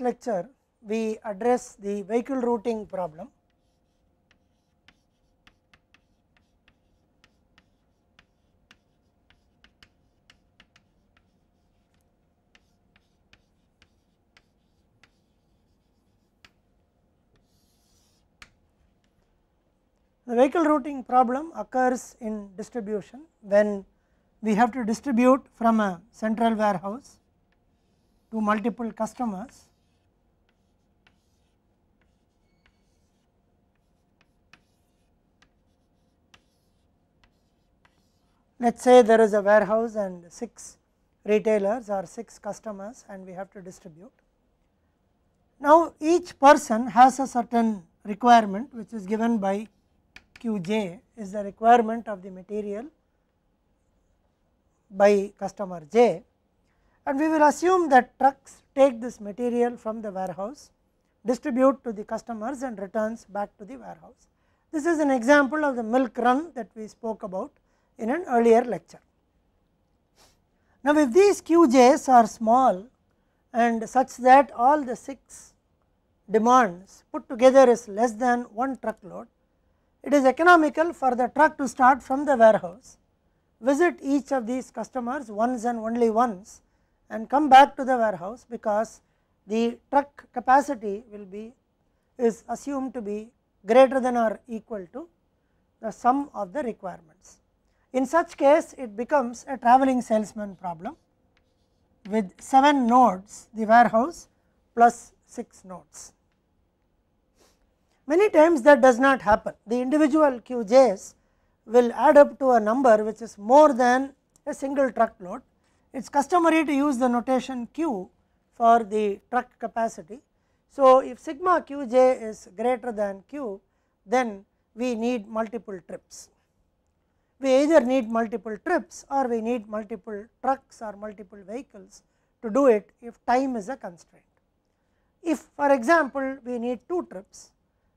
lecture we address the vehicle routing problem. The vehicle routing problem occurs in distribution when we have to distribute from a central warehouse to multiple customers Let us say there is a warehouse and 6 retailers or 6 customers and we have to distribute. Now, each person has a certain requirement which is given by Qj is the requirement of the material by customer J and we will assume that trucks take this material from the warehouse, distribute to the customers and returns back to the warehouse. This is an example of the milk run that we spoke about in an earlier lecture. Now, if these qj's are small and such that all the 6 demands put together is less than 1 truckload, it is economical for the truck to start from the warehouse, visit each of these customers once and only once and come back to the warehouse because the truck capacity will be is assumed to be greater than or equal to the sum of the requirements. In such case, it becomes a traveling salesman problem with 7 nodes the warehouse plus 6 nodes. Many times that does not happen. The individual QJs will add up to a number which is more than a single truck load. It is customary to use the notation Q for the truck capacity. So, if sigma Qj is greater than Q, then we need multiple trips we either need multiple trips or we need multiple trucks or multiple vehicles to do it if time is a constraint. If for example, we need two trips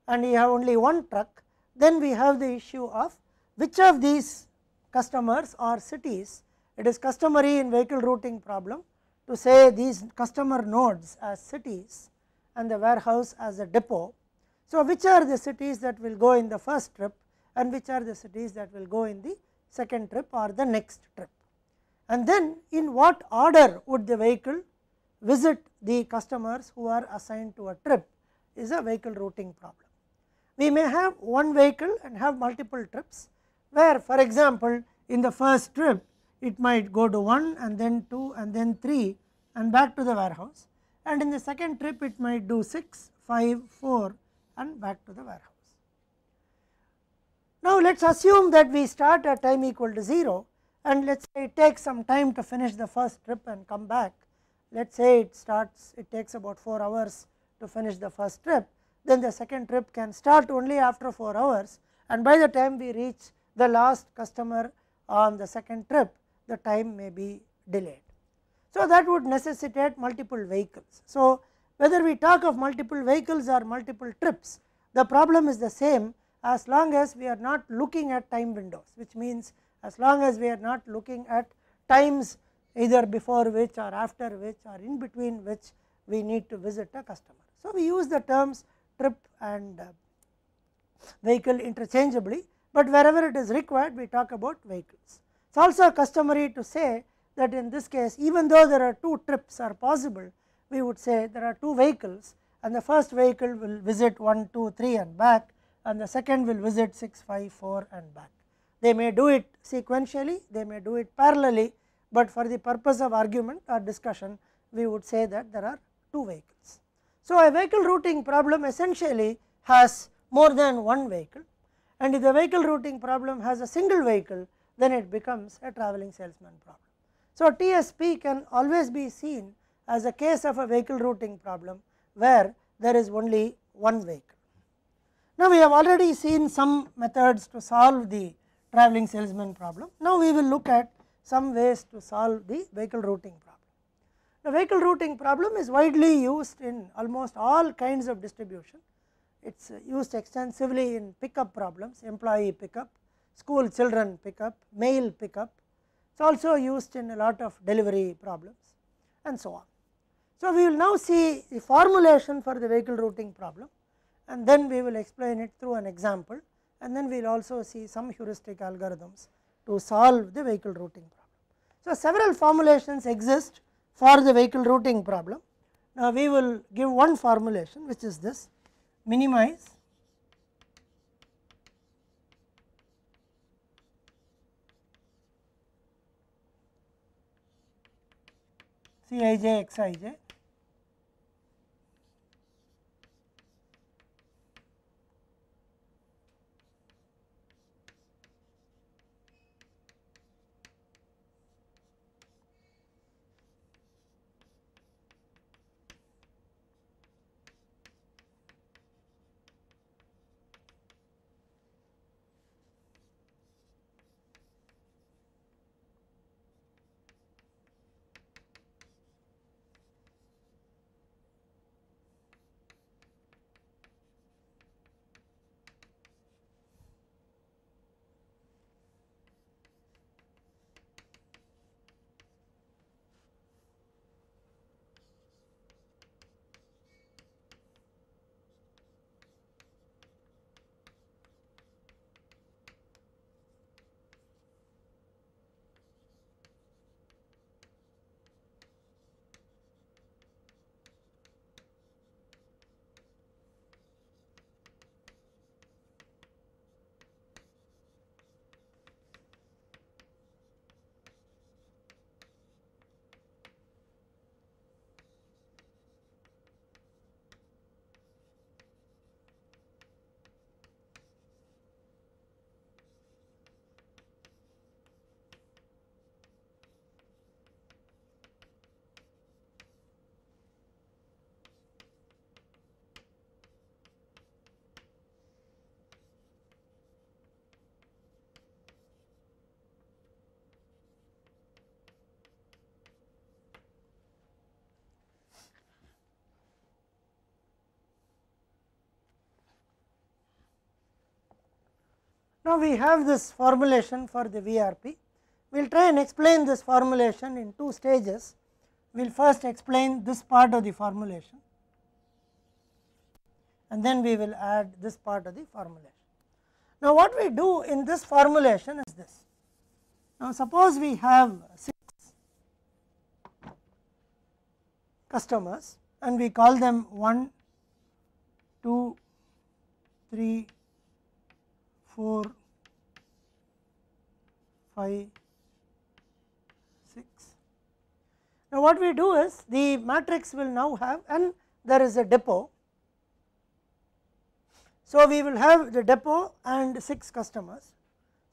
and we have only one truck, then we have the issue of which of these customers or cities it is customary in vehicle routing problem to say these customer nodes as cities and the warehouse as a depot. So, which are the cities that will go in the first trip and which are the cities that will go in the second trip or the next trip. And then in what order would the vehicle visit the customers who are assigned to a trip is a vehicle routing problem. We may have one vehicle and have multiple trips where for example, in the first trip it might go to 1 and then 2 and then 3 and back to the warehouse and in the second trip it might do 6, 5, 4 and back to the warehouse. Now, let us assume that we start at time equal to 0 and let us say it takes some time to finish the first trip and come back. Let us say it starts it takes about 4 hours to finish the first trip, then the second trip can start only after 4 hours and by the time we reach the last customer on the second trip the time may be delayed. So, that would necessitate multiple vehicles. So, whether we talk of multiple vehicles or multiple trips the problem is the same as long as we are not looking at time windows which means as long as we are not looking at times either before which or after which or in between which we need to visit a customer. So, we use the terms trip and uh, vehicle interchangeably, but wherever it is required we talk about vehicles. It is also customary to say that in this case even though there are two trips are possible, we would say there are two vehicles and the first vehicle will visit 1, 2, 3 and back and the second will visit 6, 5, 4 and back. They may do it sequentially, they may do it parallelly, but for the purpose of argument or discussion we would say that there are 2 vehicles. So, a vehicle routing problem essentially has more than one vehicle and if the vehicle routing problem has a single vehicle then it becomes a traveling salesman problem. So, TSP can always be seen as a case of a vehicle routing problem where there is only one vehicle. Now, we have already seen some methods to solve the traveling salesman problem. Now, we will look at some ways to solve the vehicle routing problem. The vehicle routing problem is widely used in almost all kinds of distribution. It is uh, used extensively in pickup problems, employee pickup, school children pickup, mail pickup. It is also used in a lot of delivery problems and so on. So, we will now see the formulation for the vehicle routing problem and then we will explain it through an example and then we will also see some heuristic algorithms to solve the vehicle routing problem. So, several formulations exist for the vehicle routing problem. Now, we will give one formulation which is this minimize C i j x i j Now, we have this formulation for the VRP. We will try and explain this formulation in two stages. We will first explain this part of the formulation and then we will add this part of the formulation. Now, what we do in this formulation is this. Now, suppose we have 6 customers and we call them 1, 2, 3, 4, 5, 6. Now, what we do is the matrix will now have and there is a depot. So, we will have the depot and 6 customers.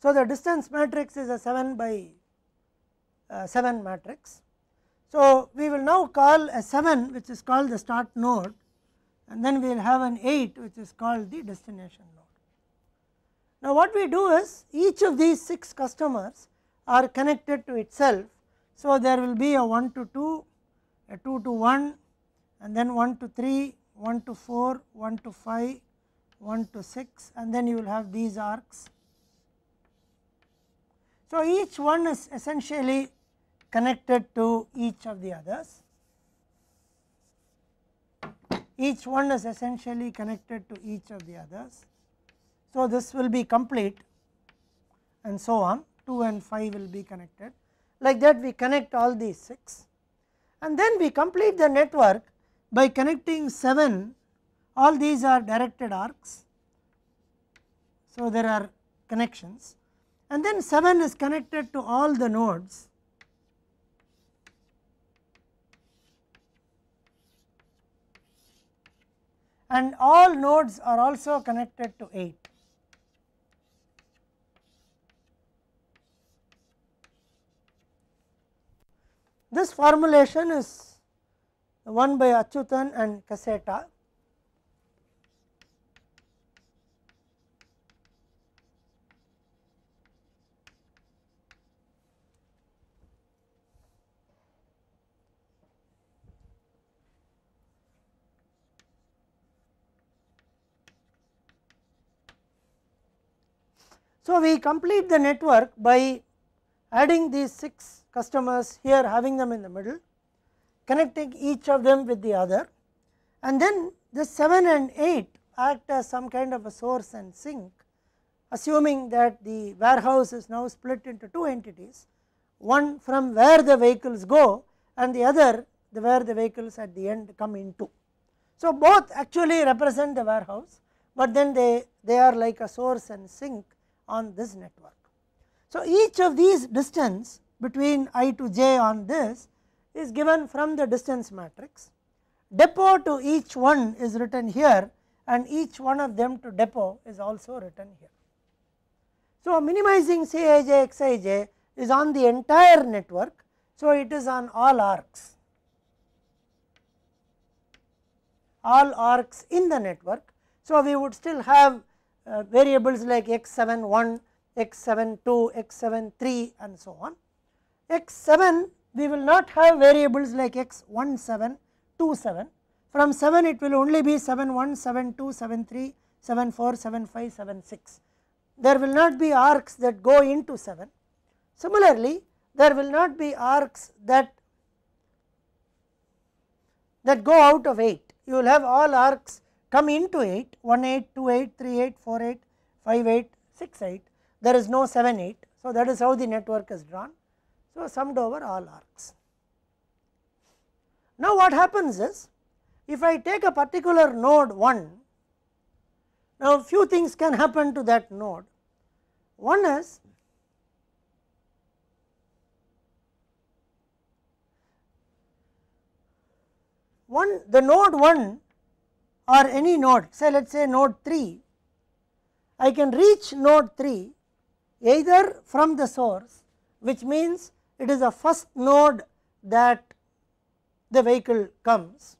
So, the distance matrix is a 7 by uh, 7 matrix. So, we will now call a 7 which is called the start node and then we will have an 8 which is called the destination node. Now, what we do is each of these 6 customers are connected to itself. So, there will be a 1 to 2, a 2 to 1 and then 1 to 3, 1 to 4, 1 to 5, 1 to 6 and then you will have these arcs. So, each one is essentially connected to each of the others. Each one is essentially connected to each of the others. So, this will be complete and so on 2 and 5 will be connected like that we connect all these 6 and then we complete the network by connecting 7 all these are directed arcs. So, there are connections and then 7 is connected to all the nodes and all nodes are also connected to 8. This formulation is one by Achutan and Casseta. So, we complete the network by adding these 6 customers here having them in the middle, connecting each of them with the other and then the 7 and 8 act as some kind of a source and sink assuming that the warehouse is now split into two entities, one from where the vehicles go and the other the where the vehicles at the end come into. So, both actually represent the warehouse, but then they, they are like a source and sink on this network. So, each of these distance between i to j on this is given from the distance matrix. Depot to each one is written here and each one of them to depot is also written here. So, minimizing C i j x i j is on the entire network. So, it is on all arcs, all arcs in the network. So, we would still have uh, variables like x 7 1 x seven two, x seven three, and so on. x7 we will not have variables like x 2 7. From 7 it will only be 7 4, 7 5, 7 6. There will not be arcs that go into 7. Similarly, there will not be arcs that that go out of 8. You will have all arcs come into 8, 1 8, 2 8, 3 8, 4 8, 5 8, 6 8 there is no 7 8. So, that is how the network is drawn. So, summed over all arcs. Now, what happens is if I take a particular node 1, now few things can happen to that node. One is one the node 1 or any node say let us say node 3, I can reach node 3 either from the source which means it is a first node that the vehicle comes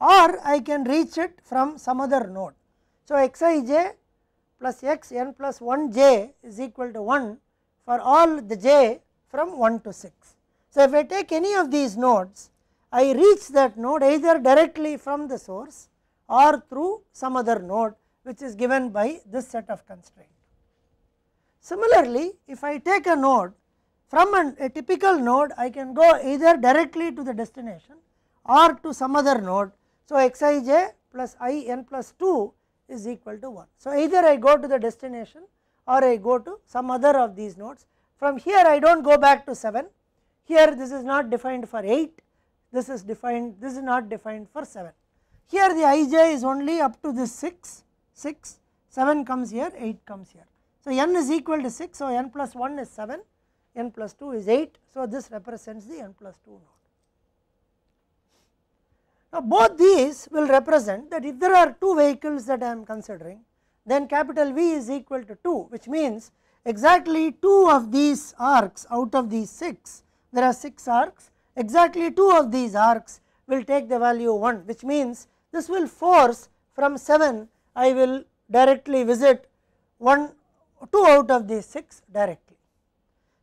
or I can reach it from some other node. So, x i j plus x n plus 1 j is equal to 1 for all the j from 1 to 6. So, if I take any of these nodes I reach that node either directly from the source or through some other node which is given by this set of constraints. Similarly, if I take a node from an, a typical node I can go either directly to the destination or to some other node. So, x i j plus i n plus 2 is equal to 1. So, either I go to the destination or I go to some other of these nodes. From here I do not go back to 7, here this is not defined for 8, this is defined, this is not defined for 7. Here the i j is only up to this 6, 6, 7 comes here, 8 comes here. So, n is equal to 6, so n plus 1 is 7, n plus 2 is 8, so this represents the n plus 2 node. Now, both these will represent that if there are two vehicles that I am considering, then capital V is equal to 2, which means exactly 2 of these arcs out of these 6, there are 6 arcs, exactly 2 of these arcs will take the value 1, which means this will force from 7 I will directly visit one 2 out of these 6 directly.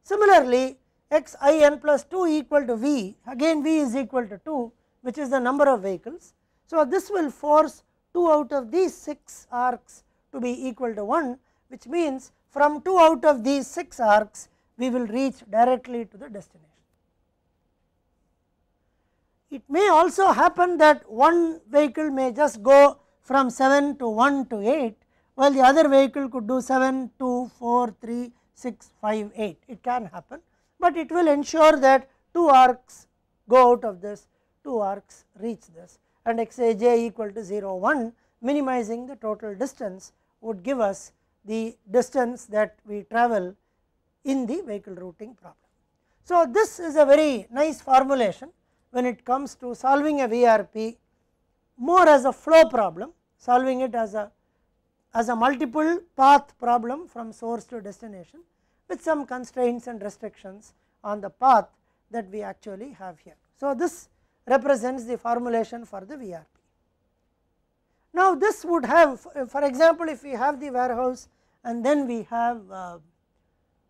Similarly, x i n plus 2 equal to v again v is equal to 2 which is the number of vehicles. So, this will force 2 out of these 6 arcs to be equal to 1 which means from 2 out of these 6 arcs we will reach directly to the destination. It may also happen that one vehicle may just go from 7 to 1 to 8 while the other vehicle could do 7, 2, 4, 3, 6, 5, 8. It can happen, but it will ensure that 2 arcs go out of this, 2 arcs reach this and Xaj equal to 0, 1 minimizing the total distance would give us the distance that we travel in the vehicle routing problem. So, this is a very nice formulation when it comes to solving a VRP more as a flow problem, solving it as a as a multiple path problem from source to destination with some constraints and restrictions on the path that we actually have here. So, this represents the formulation for the VRP. Now, this would have for example, if we have the warehouse and then we have uh,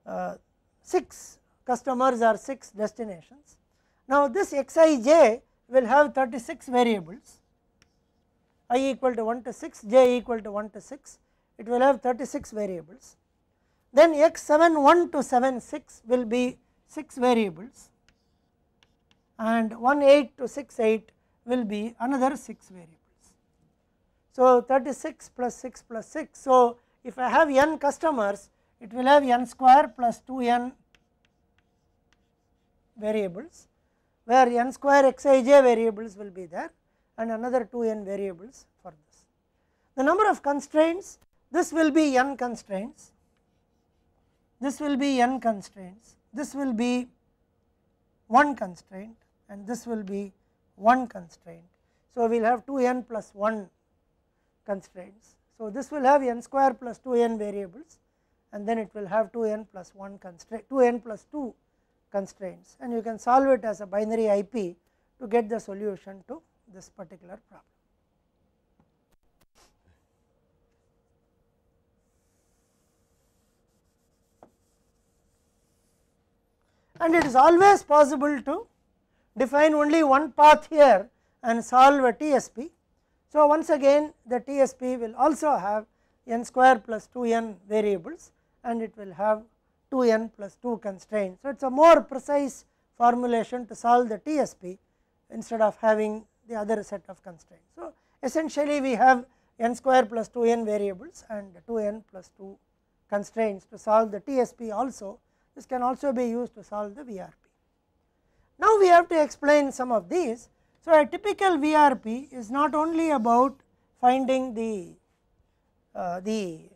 uh, 6 customers or 6 destinations. Now, this xij will have 36 variables i equal to 1 to 6, j equal to 1 to 6, it will have 36 variables. Then x 7 1 to 7 6 will be 6 variables and 1 8 to 6 8 will be another 6 variables. So, 36 plus 6 plus 6. So, if I have n customers it will have n square plus 2 n variables where n square x i j variables will be there and another 2 n variables for this. The number of constraints, this will be n constraints, this will be n constraints, this will be 1 constraint and this will be 1 constraint. So, we will have 2 n plus 1 constraints. So, this will have n square plus 2 n variables and then it will have 2 n plus 1 constraint 2 n plus 2 constraints and you can solve it as a binary IP to get the solution to this particular problem. And it is always possible to define only one path here and solve a TSP. So, once again the TSP will also have n square plus 2 n variables and it will have 2 n plus 2 constraints. So, it is a more precise formulation to solve the TSP instead of having the other set of constraints. So, essentially we have n square plus 2 n variables and 2 n plus 2 constraints to solve the TSP also this can also be used to solve the VRP. Now, we have to explain some of these. So, a typical VRP is not only about finding the, uh, the,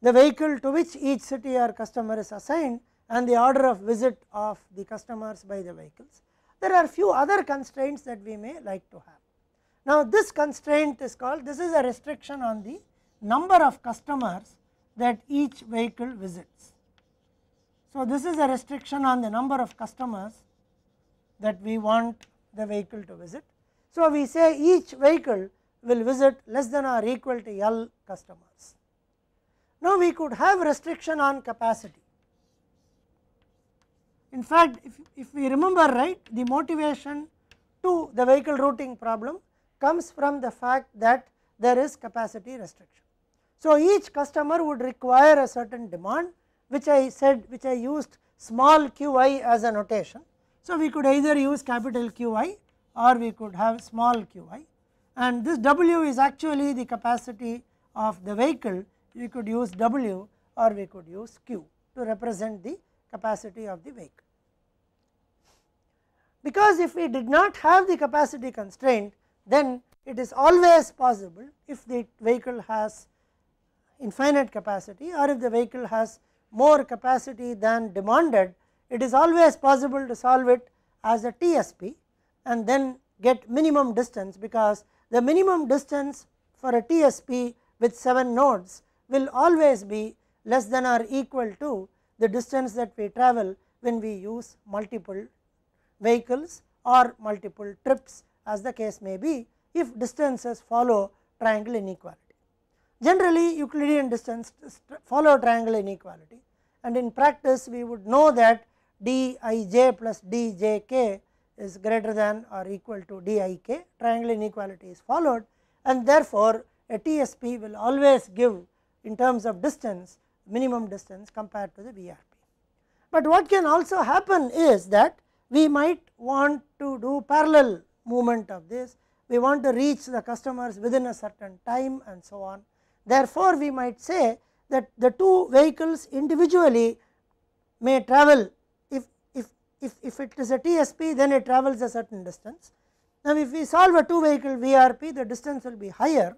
the vehicle to which each city or customer is assigned and the order of visit of the customers by the vehicles there are few other constraints that we may like to have. Now this constraint is called this is a restriction on the number of customers that each vehicle visits. So this is a restriction on the number of customers that we want the vehicle to visit. So we say each vehicle will visit less than or equal to L customers. Now we could have restriction on capacity. In fact, if, if we remember right the motivation to the vehicle routing problem comes from the fact that there is capacity restriction. So, each customer would require a certain demand which I said which I used small qi as a notation. So, we could either use capital Qi or we could have small qi and this W is actually the capacity of the vehicle we could use W or we could use Q to represent the capacity of the vehicle. Because if we did not have the capacity constraint then it is always possible if the vehicle has infinite capacity or if the vehicle has more capacity than demanded it is always possible to solve it as a TSP and then get minimum distance because the minimum distance for a TSP with 7 nodes will always be less than or equal to the distance that we travel when we use multiple vehicles or multiple trips as the case may be if distances follow triangle inequality. Generally Euclidean distance follow triangle inequality and in practice we would know that d i j plus d j k is greater than or equal to d i k triangle inequality is followed and therefore, a TSP will always give in terms of distance minimum distance compared to the VRP, But what can also happen is that we might want to do parallel movement of this, we want to reach the customers within a certain time and so on. Therefore, we might say that the two vehicles individually may travel if, if, if, if it is a TSP then it travels a certain distance. Now, if we solve a two vehicle VRP the distance will be higher,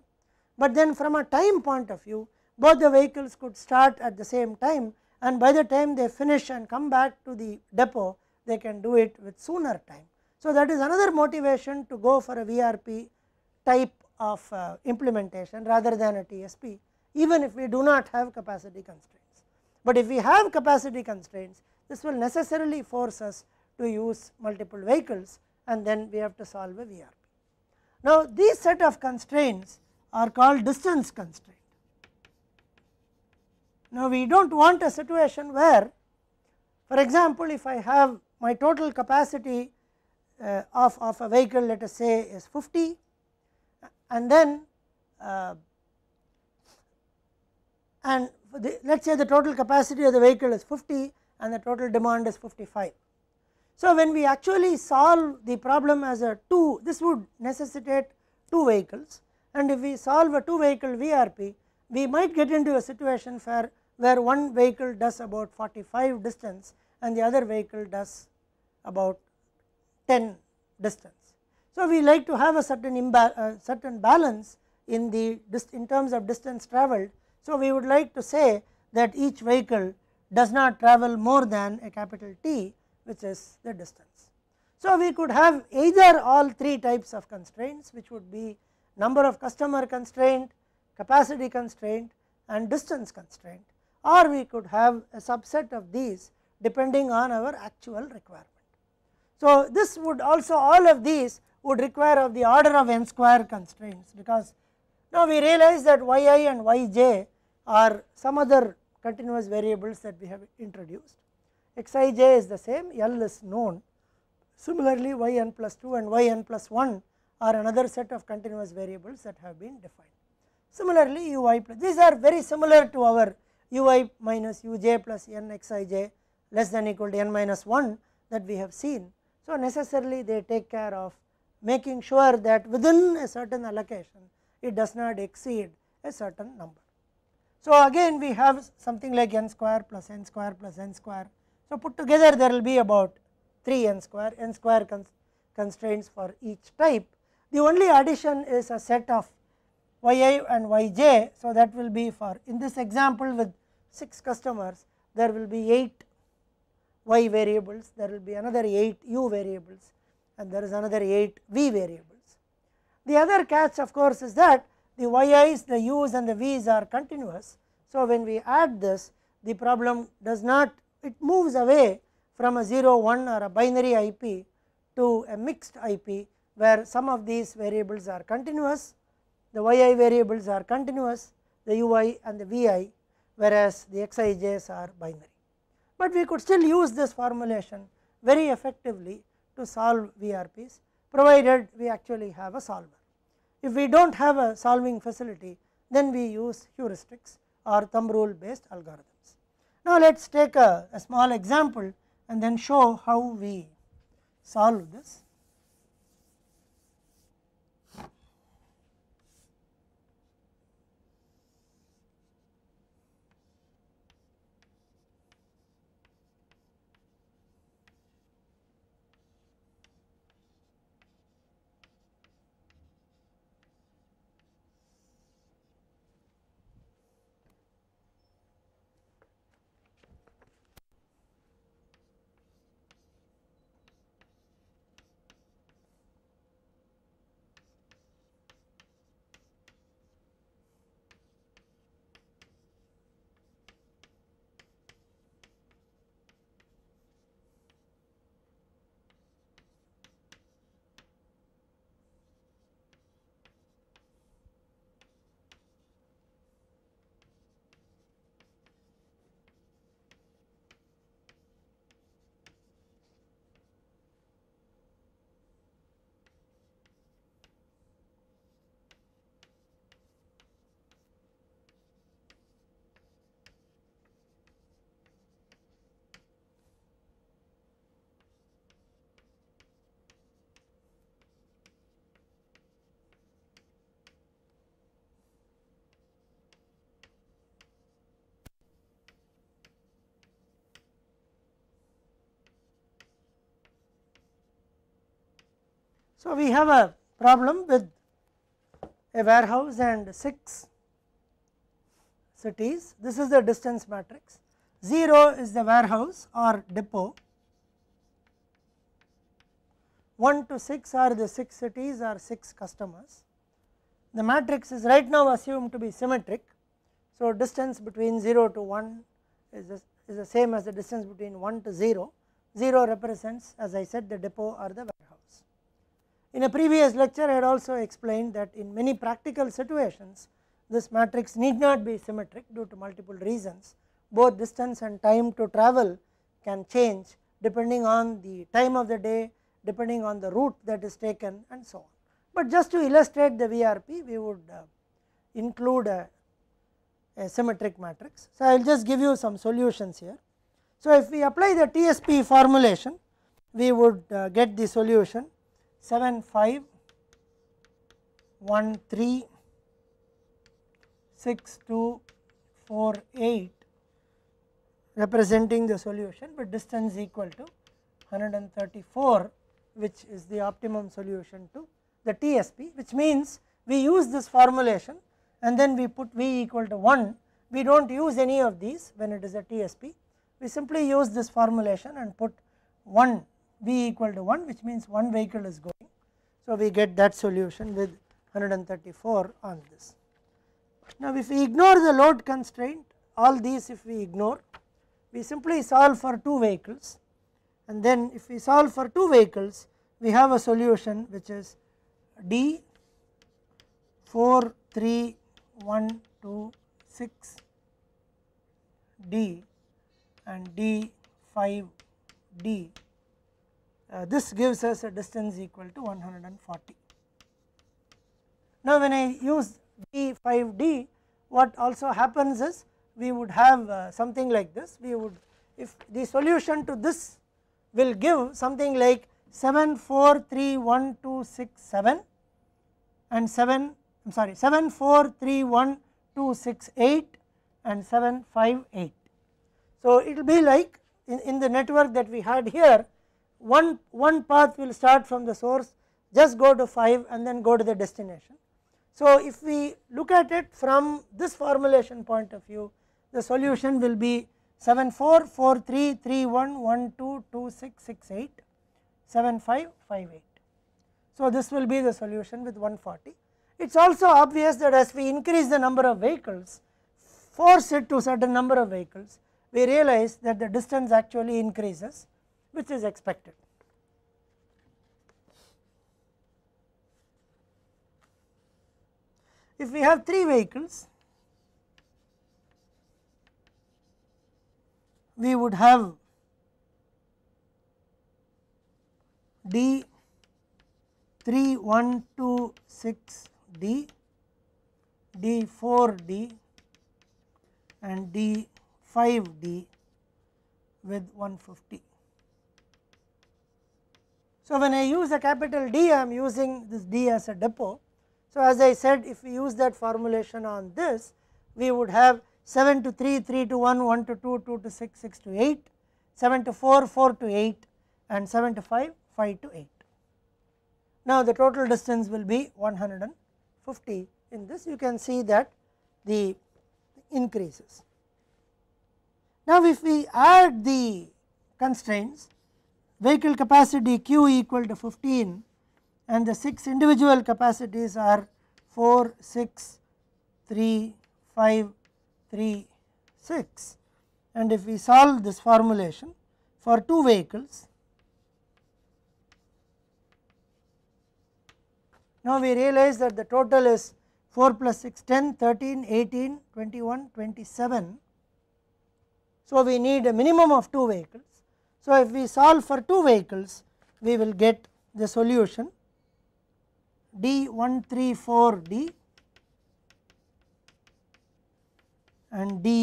but then from a time point of view both the vehicles could start at the same time and by the time they finish and come back to the depot they can do it with sooner time. So, that is another motivation to go for a VRP type of uh, implementation rather than a TSP even if we do not have capacity constraints. But if we have capacity constraints this will necessarily force us to use multiple vehicles and then we have to solve a VRP. Now, these set of constraints are called distance constraints. Now, we do not want a situation where for example, if I have my total capacity uh, of, of a vehicle let us say is 50 and then uh, and let us say the total capacity of the vehicle is 50 and the total demand is 55. So, when we actually solve the problem as a 2 this would necessitate 2 vehicles and if we solve a 2 vehicle VRP we might get into a situation where where one vehicle does about 45 distance and the other vehicle does about 10 distance. So, we like to have a certain uh, certain balance in the in terms of distance travelled. So, we would like to say that each vehicle does not travel more than a capital T which is the distance. So, we could have either all three types of constraints which would be number of customer constraint, capacity constraint and distance constraint or we could have a subset of these depending on our actual requirement. So, this would also all of these would require of the order of n square constraints because now we realize that yi and yj are some other continuous variables that we have introduced. xij is the same, L is known. Similarly, yn plus 2 and yn plus 1 are another set of continuous variables that have been defined. Similarly, ui plus these are very similar to our ui minus uj plus n x i j less than equal to n minus 1 that we have seen. So, necessarily they take care of making sure that within a certain allocation it does not exceed a certain number. So, again we have something like n square plus n square plus n square. So, put together there will be about 3 n square n square constraints for each type. The only addition is a set of yi and yj. So, that will be for in this example with 6 customers there will be 8 y variables, there will be another 8 u variables and there is another 8 v variables. The other catch of course is that the yi's, the u's and the v's are continuous. So, when we add this the problem does not it moves away from a 0 1 or a binary IP to a mixed IP where some of these variables are continuous, the yi variables are continuous, the ui and the vi whereas the xij's are binary. But we could still use this formulation very effectively to solve VRPs provided we actually have a solver. If we do not have a solving facility then we use heuristics or thumb rule based algorithms. Now, let us take a, a small example and then show how we solve this. So, we have a problem with a warehouse and 6 cities. This is the distance matrix. 0 is the warehouse or depot. 1 to 6 are the 6 cities or 6 customers. The matrix is right now assumed to be symmetric. So, distance between 0 to 1 is the, is the same as the distance between 1 to 0. 0 represents as I said the depot or the warehouse. In a previous lecture I had also explained that in many practical situations this matrix need not be symmetric due to multiple reasons both distance and time to travel can change depending on the time of the day depending on the route that is taken and so on. But just to illustrate the VRP we would uh, include a, a, symmetric matrix. So, I will just give you some solutions here. So, if we apply the TSP formulation we would uh, get the solution 7 5 1 3 6 2 4 8 representing the solution but distance equal to 134 which is the optimum solution to the TSP which means we use this formulation and then we put V equal to 1 we do not use any of these when it is a TSP we simply use this formulation and put 1 b equal to 1 which means one vehicle is going. So, we get that solution with 134 on this. Now, if we ignore the load constraint all these if we ignore we simply solve for 2 vehicles and then if we solve for 2 vehicles we have a solution which is D 4 3 1 2 6 D and D 5 D uh, this gives us a distance equal to 140. Now, when I use d 5 d what also happens is we would have uh, something like this we would if the solution to this will give something like 7431267 and 7 I am sorry 7431268 and 758. So, it will be like in, in the network that we had here one, one path will start from the source just go to 5 and then go to the destination. So, if we look at it from this formulation point of view the solution will be 7 4 4 3 3 1 1 2 2 6 6 8 7 5 5 8. So, this will be the solution with 140. It is also obvious that as we increase the number of vehicles force it to certain number of vehicles we realize that the distance actually increases which is expected. If we have 3 vehicles, we would have D 3126D, D4D and D5D with 150. So, when I use a capital D I am using this D as a depot. So, as I said if we use that formulation on this we would have 7 to 3, 3 to 1, 1 to 2, 2 to 6, 6 to 8, 7 to 4, 4 to 8 and 7 to 5, 5 to 8. Now, the total distance will be 150 in this you can see that the increases. Now, if we add the constraints vehicle capacity q equal to 15 and the 6 individual capacities are 4, 6, 3, 5, 3, 6. And if we solve this formulation for 2 vehicles, now we realize that the total is 4 plus 6 10 13 18 21 27 so we need a minimum of 2 vehicles so, if we solve for two vehicles, we will get the solution D 134 D and D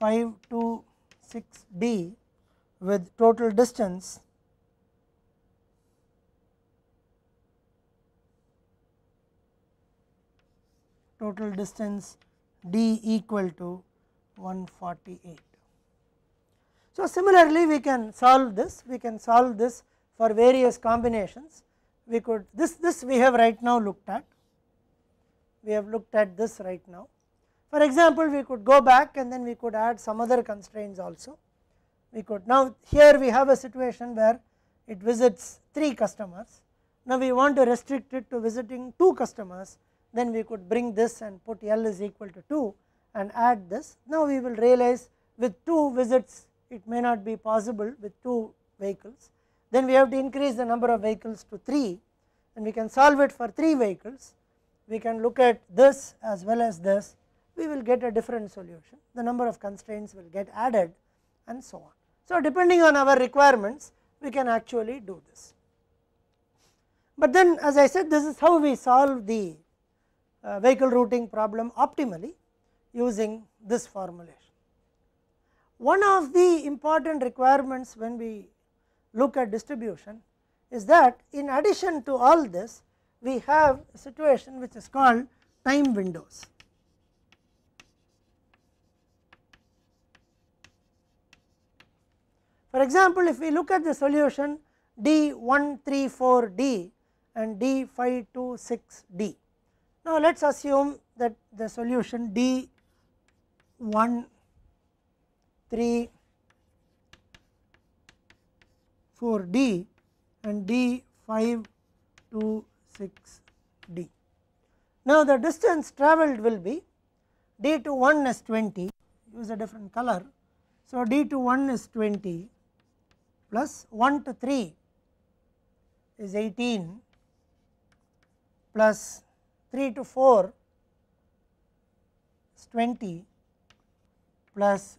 526 D with total distance total distance D equal to 148. So, similarly we can solve this, we can solve this for various combinations, we could this, this we have right now looked at, we have looked at this right now. For example, we could go back and then we could add some other constraints also. We could now here we have a situation where it visits 3 customers. Now, we want to restrict it to visiting 2 customers, then we could bring this and put L is equal to 2 and add this. Now, we will realize with 2 visits it may not be possible with 2 vehicles. Then we have to increase the number of vehicles to 3 and we can solve it for 3 vehicles. We can look at this as well as this, we will get a different solution. The number of constraints will get added and so on. So, depending on our requirements, we can actually do this. But then as I said, this is how we solve the uh, vehicle routing problem optimally using this formulation. One of the important requirements when we look at distribution is that in addition to all this we have a situation which is called time windows. For example, if we look at the solution D134D and D526D. Now, let us assume that the solution D1 3 4 D and D 5 2 6 D. Now, the distance travelled will be D to 1 is 20 use a different color. So, D to 1 is 20 plus 1 to 3 is 18 plus 3 to 4 is 20 plus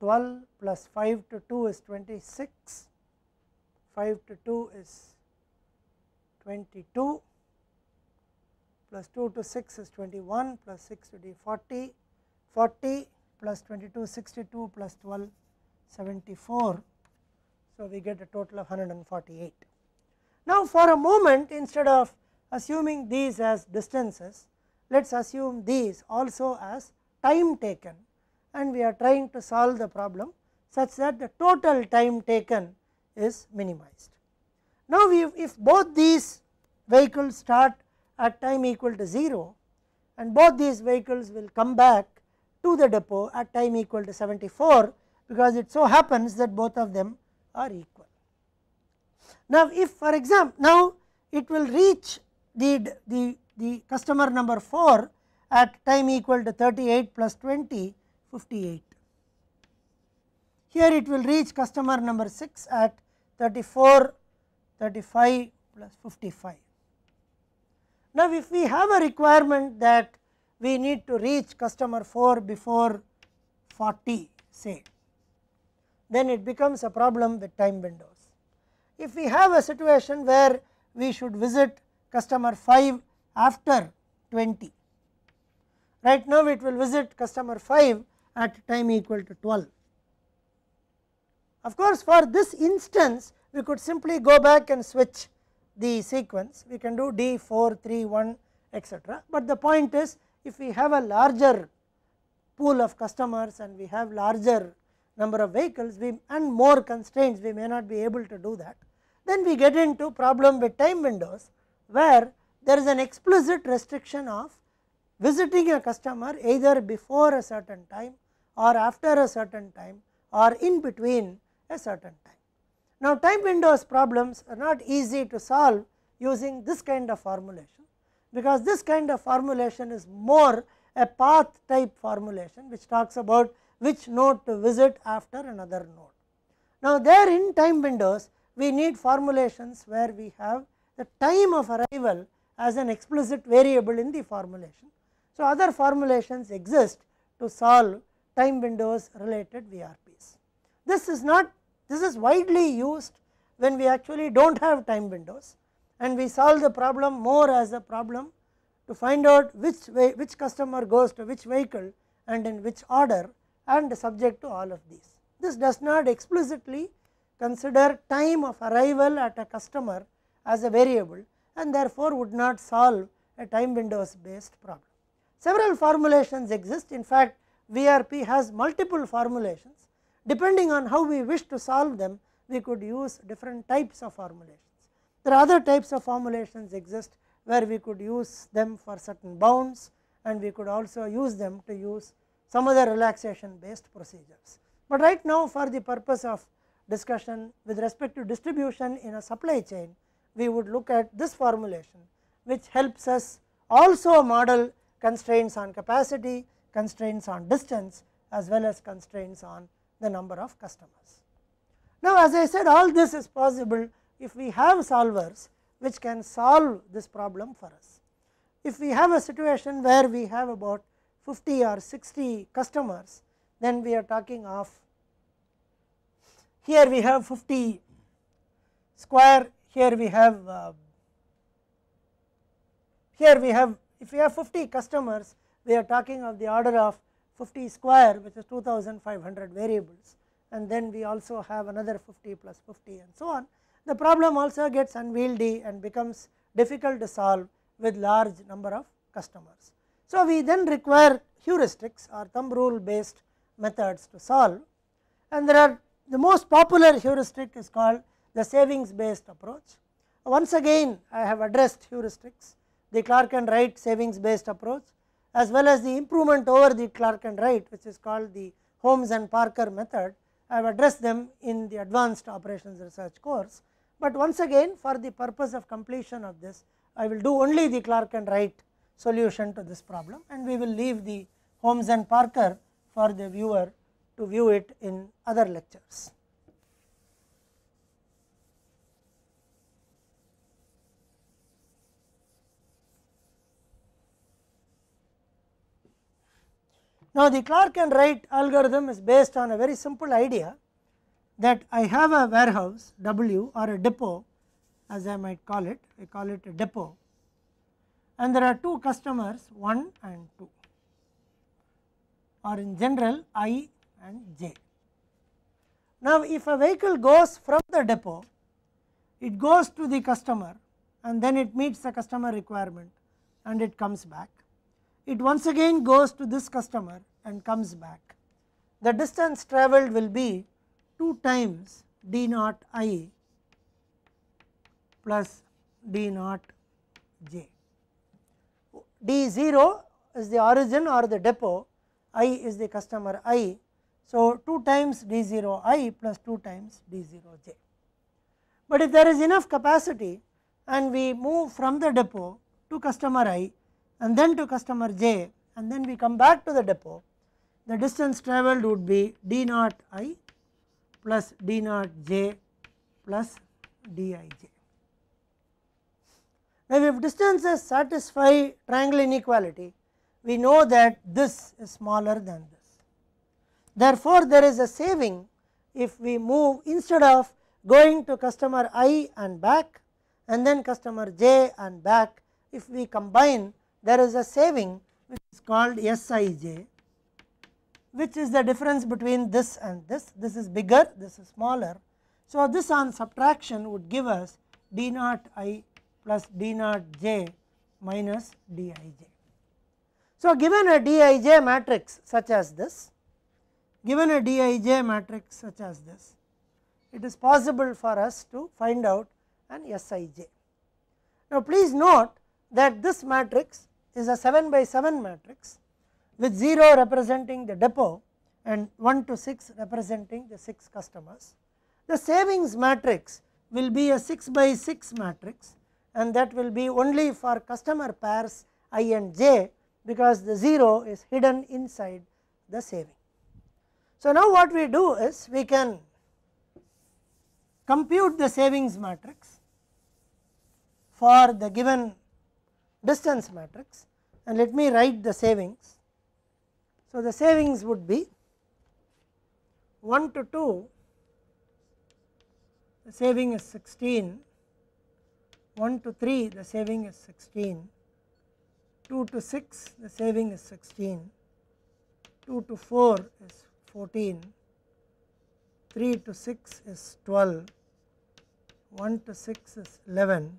12 plus 5 to 2 is 26, 5 to 2 is 22, plus 2 to 6 is 21, plus 6 to D 40, 40 plus 22 62 plus 12 74. So, we get a total of 148. Now, for a moment instead of assuming these as distances, let us assume these also as time taken and we are trying to solve the problem such that the total time taken is minimized. Now, if both these vehicles start at time equal to 0 and both these vehicles will come back to the depot at time equal to 74 because it so happens that both of them are equal. Now, if for example, now it will reach the, the, the customer number 4 at time equal to 38 plus 20 58. Here it will reach customer number 6 at 34, 35 plus 55. Now, if we have a requirement that we need to reach customer 4 before 40 say, then it becomes a problem with time windows. If we have a situation where we should visit customer 5 after 20, right now it will visit customer 5 at time equal to 12. Of course, for this instance we could simply go back and switch the sequence we can do d 4 3 1 etc., but the point is if we have a larger pool of customers and we have larger number of vehicles we and more constraints we may not be able to do that. Then we get into problem with time windows where there is an explicit restriction of visiting a customer either before a certain time or after a certain time or in between a certain time. Now, time windows problems are not easy to solve using this kind of formulation, because this kind of formulation is more a path type formulation which talks about which node to visit after another node. Now, there in time windows we need formulations where we have the time of arrival as an explicit variable in the formulation. So, other formulations exist to solve time windows related VRPs. This is not this is widely used when we actually do not have time windows and we solve the problem more as a problem to find out which way which customer goes to which vehicle and in which order and subject to all of these. This does not explicitly consider time of arrival at a customer as a variable and therefore, would not solve a time windows based problem. Several formulations exist in fact, VRP has multiple formulations depending on how we wish to solve them we could use different types of formulations. There are other types of formulations exist where we could use them for certain bounds and we could also use them to use some other relaxation based procedures. But right now for the purpose of discussion with respect to distribution in a supply chain, we would look at this formulation which helps us also model constraints on capacity constraints on distance as well as constraints on the number of customers. Now, as I said all this is possible if we have solvers which can solve this problem for us. If we have a situation where we have about 50 or 60 customers, then we are talking of here we have 50 square, here we have uh, here we have if we have 50 customers we are talking of the order of 50 square which is 2500 variables and then we also have another 50 plus 50 and so on. The problem also gets unwieldy and becomes difficult to solve with large number of customers. So, we then require heuristics or thumb rule based methods to solve and there are the most popular heuristic is called the savings based approach. Once again I have addressed heuristics, the Clark and Wright savings based approach, as well as the improvement over the Clark and Wright which is called the Holmes and Parker method. I have addressed them in the advanced operations research course, but once again for the purpose of completion of this I will do only the Clark and Wright solution to this problem and we will leave the Holmes and Parker for the viewer to view it in other lectures. Now, the Clark and Wright algorithm is based on a very simple idea that I have a warehouse W or a depot as I might call it, I call it a depot and there are two customers 1 and 2 or in general I and J. Now, if a vehicle goes from the depot, it goes to the customer and then it meets the customer requirement and it comes back it once again goes to this customer and comes back. The distance travelled will be 2 times d naught i plus d naught j. d 0 is the origin or the depot, i is the customer i. So, 2 times d 0 i plus 2 times d 0 j. But if there is enough capacity and we move from the depot to customer i, and then to customer J and then we come back to the depot, the distance travelled would be d naught i plus d naught j plus d i j. Now, if distances satisfy triangle inequality, we know that this is smaller than this. Therefore, there is a saving if we move instead of going to customer i and back and then customer j and back, if we combine there is a saving which is called Sij which is the difference between this and this, this is bigger, this is smaller. So, this on subtraction would give us d naught i plus d naught j minus d i j. So, given a d i j matrix such as this, given a d i j matrix such as this, it is possible for us to find out an S i j. Now, please note that this matrix is a 7 by 7 matrix with 0 representing the depot and 1 to 6 representing the 6 customers. The savings matrix will be a 6 by 6 matrix and that will be only for customer pairs i and j because the 0 is hidden inside the saving. So, now what we do is we can compute the savings matrix for the given distance matrix and let me write the savings. So, the savings would be 1 to 2 the saving is 16, 1 to 3 the saving is 16, 2 to 6 the saving is 16, 2 to 4 is 14, 3 to 6 is 12, 1 to 6 is 11,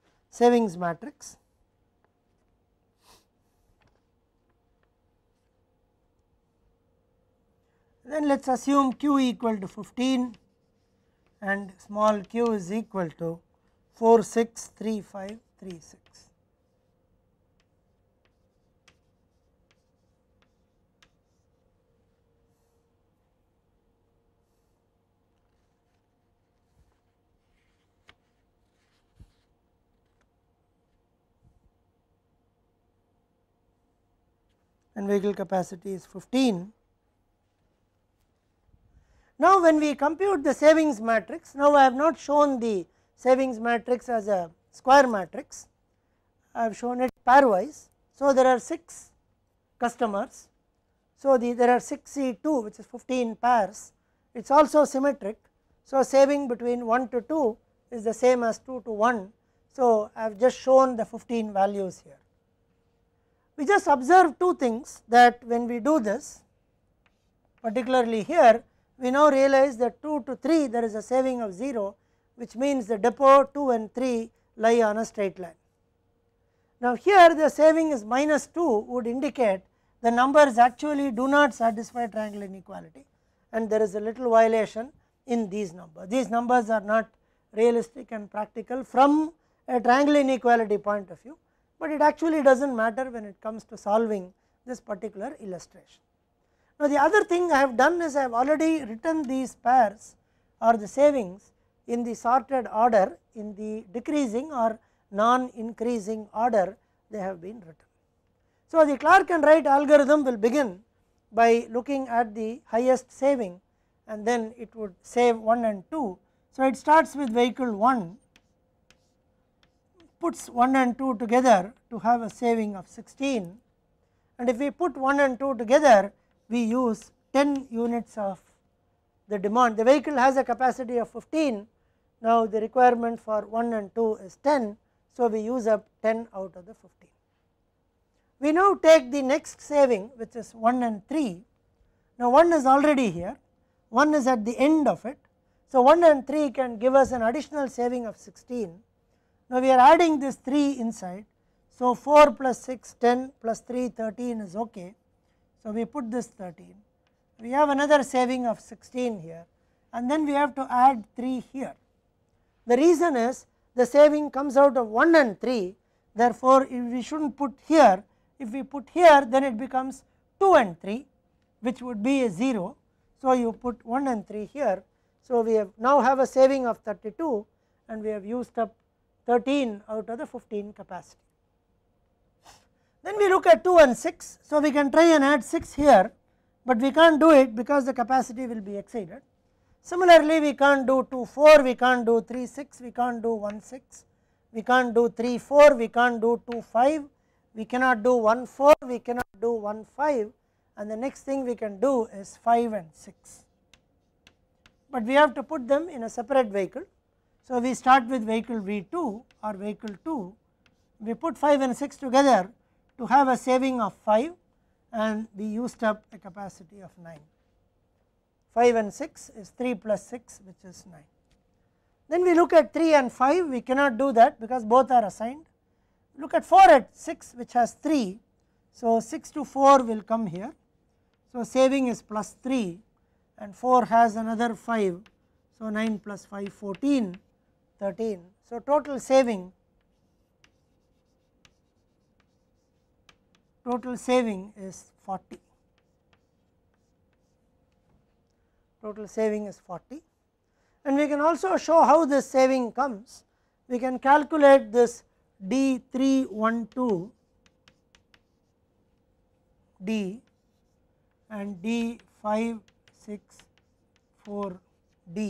Savings matrix. Then let us assume q equal to 15 and small q is equal to 463536. and vehicle capacity is 15. Now when we compute the savings matrix, now I have not shown the savings matrix as a square matrix, I have shown it pairwise. So there are 6 customers, so the, there are 6 C2 which is 15 pairs, it is also symmetric. So saving between 1 to 2 is the same as 2 to 1, so I have just shown the 15 values here. We just observe two things that when we do this particularly here we now realize that 2 to 3 there is a saving of 0 which means the depot 2 and 3 lie on a straight line. Now, here the saving is minus 2 would indicate the numbers actually do not satisfy triangle inequality and there is a little violation in these numbers. These numbers are not realistic and practical from a triangle inequality point of view, but it actually does not matter when it comes to solving this particular illustration. Now, the other thing I have done is I have already written these pairs or the savings in the sorted order in the decreasing or non increasing order they have been written. So, the Clark and Wright algorithm will begin by looking at the highest saving and then it would save 1 and 2. So, it starts with vehicle 1 puts 1 and 2 together to have a saving of 16 and if we put 1 and 2 together we use 10 units of the demand. The vehicle has a capacity of 15 now the requirement for 1 and 2 is 10 so we use up 10 out of the 15. We now take the next saving which is 1 and 3. Now 1 is already here, 1 is at the end of it. So 1 and 3 can give us an additional saving of 16 now, we are adding this 3 inside. So, 4 plus 6 10 plus 3 13 is ok. So, we put this 13. We have another saving of 16 here and then we have to add 3 here. The reason is the saving comes out of 1 and 3 therefore, we should not put here. If we put here then it becomes 2 and 3 which would be a 0. So, you put 1 and 3 here. So, we have now have a saving of 32 and we have used up 13 out of the 15 capacity. Then we look at 2 and 6. So, we can try and add 6 here, but we can't do it because the capacity will be exceeded. Similarly, we can't do 2 4, we can't do 3 6, we can't do 1 6, we can't do 3 4, we can't do 2 5, we cannot do 1 4, we cannot do 1 5 and the next thing we can do is 5 and 6. But we have to put them in a separate vehicle so, we start with vehicle V2 or vehicle 2, we put 5 and 6 together to have a saving of 5 and we used up a capacity of 9. 5 and 6 is 3 plus 6 which is 9. Then we look at 3 and 5 we cannot do that because both are assigned. Look at 4 at 6 which has 3. So, 6 to 4 will come here. So, saving is plus 3 and 4 has another 5. So, 9 plus 5 14 13. So, total saving total saving is 40 total saving is 40 and we can also show how this saving comes we can calculate this D 312 D and D 564 D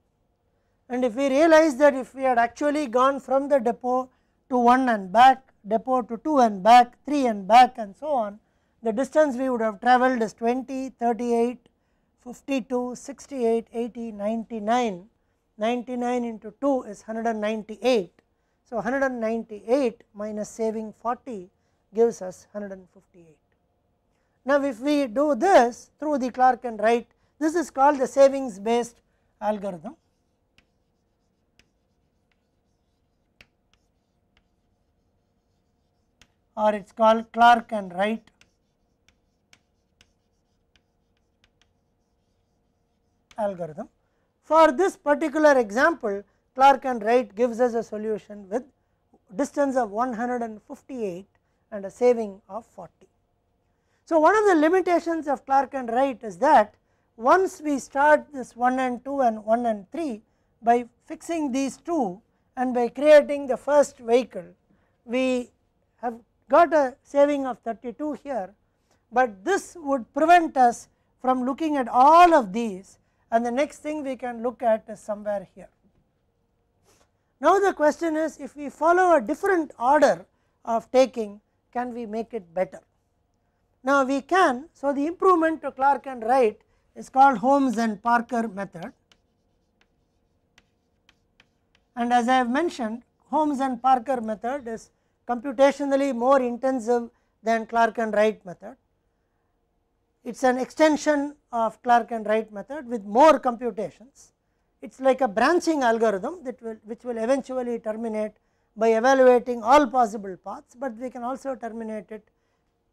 and if we realize that if we had actually gone from the depot to 1 and back, depot to 2 and back, 3 and back and so on, the distance we would have travelled is 20, 38, 52, 68, 80, 99, 99 into 2 is 198. So, 198 minus saving 40 gives us 158. Now, if we do this through the Clark and Wright, this is called the savings based algorithm. or it is called Clark and Wright. algorithm. For this particular example Clark and Wright gives us a solution with distance of 158 and a saving of 40. So, one of the limitations of Clark and Wright is that once we start this 1 and 2 and 1 and 3 by fixing these two and by creating the first vehicle, we have got a saving of 32 here, but this would prevent us from looking at all of these and the next thing we can look at is somewhere here. Now the question is if we follow a different order of taking can we make it better. Now we can so the improvement to Clark and Wright is called Holmes and Parker method and as I have mentioned Holmes and Parker method is computationally more intensive than Clark and Wright method. It is an extension of Clark and Wright method with more computations. It is like a branching algorithm that will which will eventually terminate by evaluating all possible paths, but we can also terminate it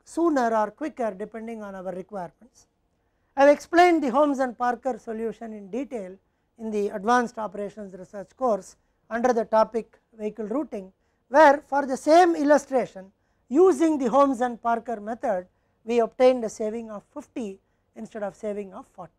sooner or quicker depending on our requirements. I have explained the Holmes and Parker solution in detail in the advanced operations research course under the topic vehicle routing where for the same illustration using the Holmes and Parker method we obtained a saving of 50 instead of saving of 40.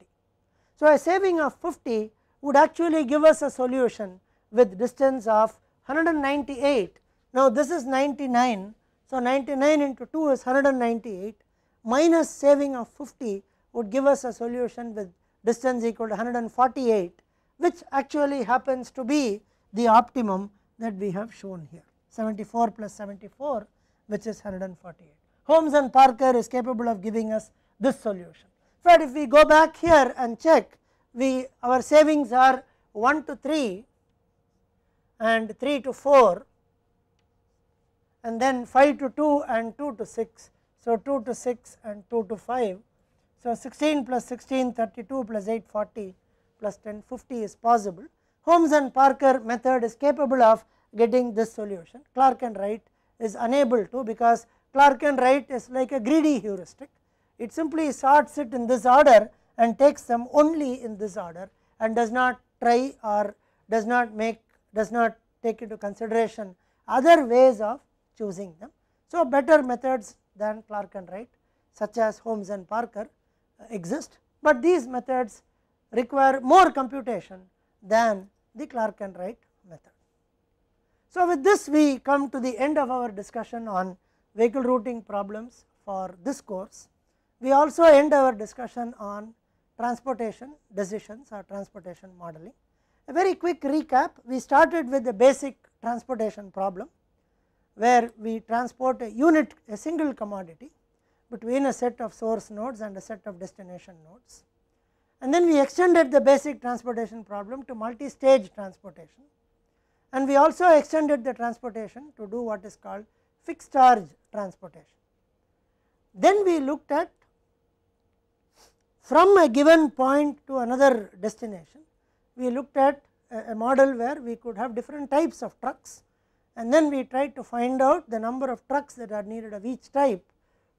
So, a saving of 50 would actually give us a solution with distance of 198. Now, this is 99. So, 99 into 2 is 198 minus saving of 50 would give us a solution with distance equal to 148 which actually happens to be the optimum that we have shown here. 74 plus 74 which is 148. Holmes and Parker is capable of giving us this solution. But if we go back here and check we our savings are 1 to 3 and 3 to 4 and then 5 to 2 and 2 to 6. So, 2 to 6 and 2 to 5. So, 16 plus 16 32 plus 8 40 plus 10 50 is possible. Holmes and Parker method is capable of getting this solution. Clark and Wright is unable to because Clark and Wright is like a greedy heuristic. It simply sorts it in this order and takes them only in this order and does not try or does not make does not take into consideration other ways of choosing them. So, better methods than Clark and Wright such as Holmes and Parker uh, exist, but these methods require more computation than the Clark and Wright so, with this we come to the end of our discussion on vehicle routing problems for this course. We also end our discussion on transportation decisions or transportation modeling. A very quick recap, we started with the basic transportation problem where we transport a unit a single commodity between a set of source nodes and a set of destination nodes. And then we extended the basic transportation problem to multi-stage transportation and we also extended the transportation to do what is called fixed charge transportation. Then we looked at from a given point to another destination, we looked at a, a model where we could have different types of trucks and then we tried to find out the number of trucks that are needed of each type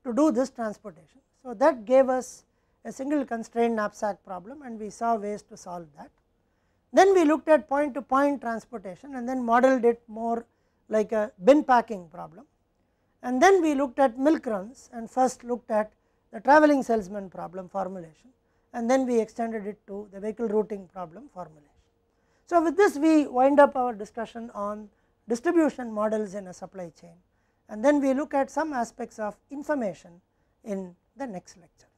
to do this transportation. So, that gave us a single constrained knapsack problem and we saw ways to solve that. Then we looked at point to point transportation and then modeled it more like a bin packing problem. And then we looked at milk runs and first looked at the traveling salesman problem formulation and then we extended it to the vehicle routing problem formulation. So, with this we wind up our discussion on distribution models in a supply chain and then we look at some aspects of information in the next lecture.